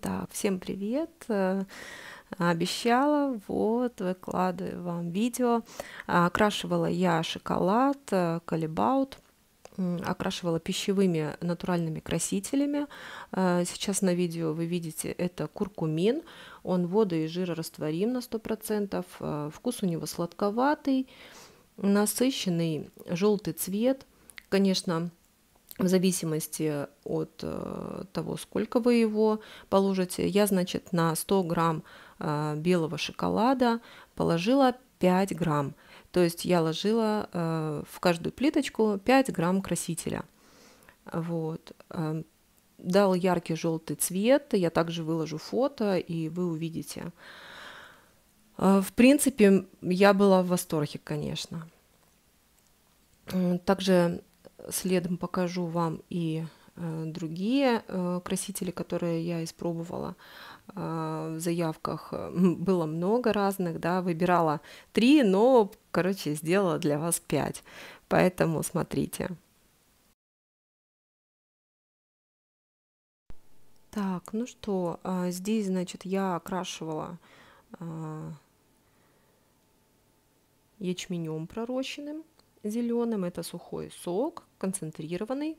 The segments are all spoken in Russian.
Так, всем привет! Э, обещала, вот, выкладываю вам видео. Окрашивала я шоколад, э, колебаут, окрашивала пищевыми натуральными красителями. Э, сейчас на видео вы видите, это куркумин. Он вода и жира растворим на 100%. Вкус у него сладковатый, насыщенный желтый цвет. Конечно, в зависимости от э, того, сколько вы его положите. Я, значит, на 100 грамм э, белого шоколада положила 5 грамм. То есть я ложила э, в каждую плиточку 5 грамм красителя. Вот. Эм, дал яркий желтый цвет. Я также выложу фото, и вы увидите. В принципе, я была в восторге, конечно. Также следом покажу вам и э, другие э, красители, которые я испробовала э, в заявках. Было много разных, да, выбирала три, но, короче, сделала для вас пять. Поэтому смотрите. Так, ну что, здесь, значит, я окрашивала ячменем пророщенным зеленым – это сухой сок, концентрированный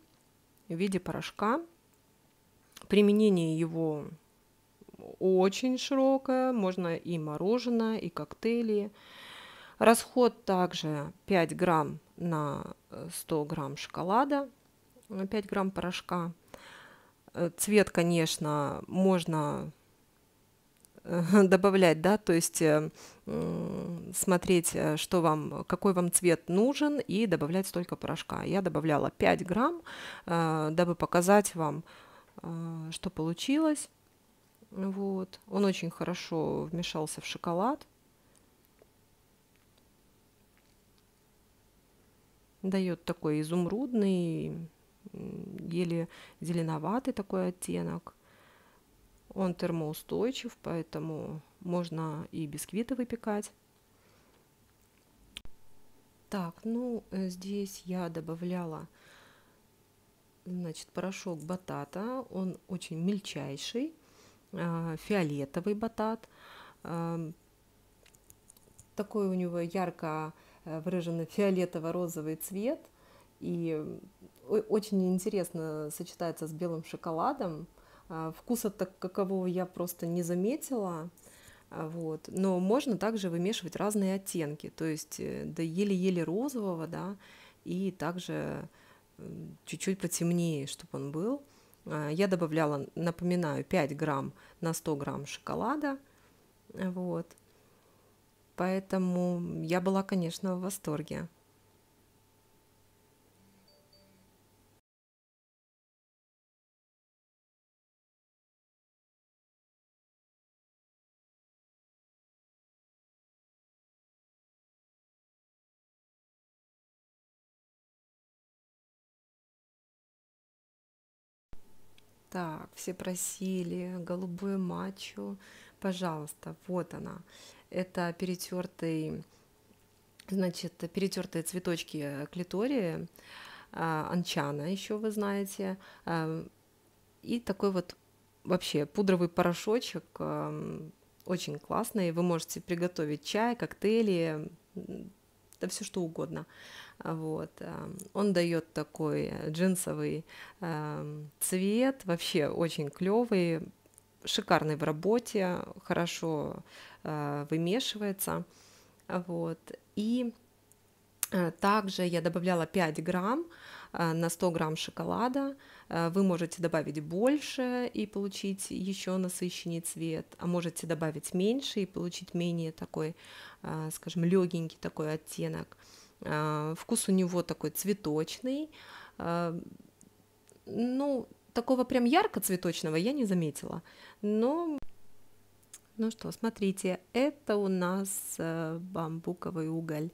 в виде порошка. Применение его очень широкое, можно и мороженое, и коктейли. Расход также 5 грамм на 100 э, грамм шоколада, 5 э, грамм порошка. Э, цвет, конечно, можно добавлять, да, то есть э, смотреть, э, что вам, какой вам цвет нужен, и добавлять столько порошка. Я добавляла 5 грамм, э, дабы показать вам, что получилось. Вот. Он очень хорошо вмешался в шоколад. Дает такой изумрудный, еле зеленоватый такой оттенок. Он термоустойчив, поэтому можно и бисквиты выпекать. Так, ну э, здесь я добавляла значит, порошок батата. Он очень мельчайший, э, фиолетовый батат. Э, такой у него ярко выраженный фиолетово-розовый цвет. И очень интересно сочетается с белым шоколадом. А, Вкуса так какового я просто не заметила. А, вот. Но можно также вымешивать разные оттенки, то есть э, до еле-еле розового, да, и также чуть-чуть потемнее, чтобы он был. А, я добавляла, напоминаю, 5 грамм на 100 грамм шоколада. Вот. Поэтому я была, конечно, в восторге. так, все просили, голубую мачу, пожалуйста, вот она. Это перетертый, значит, перетертые цветочки клитории, а, анчана еще вы знаете, а, и такой вот вообще пудровый порошочек, очень классный, вы можете приготовить чай, коктейли, это все что угодно. Вот. Эм, он дает такой э, джинсовый эм, цвет, вообще очень клевый, шикарный в работе, хорошо э, вымешивается. Вот. И Э, также я добавляла 5 грамм э, на 100 грамм шоколада. Э, вы можете добавить больше и получить еще насыщенный цвет, а можете добавить меньше и получить менее такой, скажем, легенький такой оттенок. Вкус у него такой цветочный. Ну, такого прям ярко-цветочного я не заметила, но ну что, смотрите, это у нас бамбуковый уголь.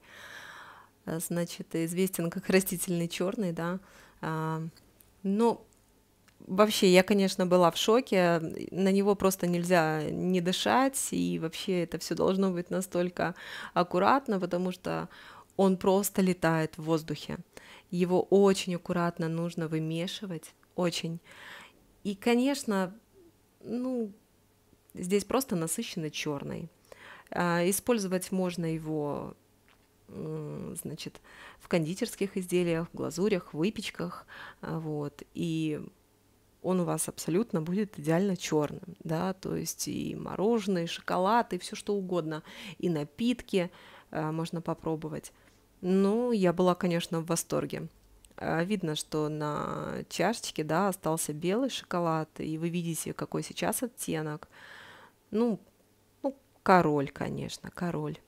Э, значит, известен как растительный черный, да. А, Но ну, вообще, я, конечно, была в шоке. На него просто нельзя не дышать, и вообще это все должно быть настолько аккуратно, потому что он просто летает в воздухе. Его очень аккуратно нужно вымешивать, очень. И, конечно, ну, здесь просто насыщенно черный. А, использовать можно его Э, значит, в кондитерских изделиях, в глазурях, в выпечках, э, вот, и он у вас абсолютно будет идеально черным, да, то есть и мороженое, и шоколад, и все что угодно, и напитки э, можно попробовать. Ну, я была, конечно, в восторге. Видно, что на чашечке, да, остался белый шоколад, и вы видите, какой сейчас оттенок. Ну, ну король, конечно, король.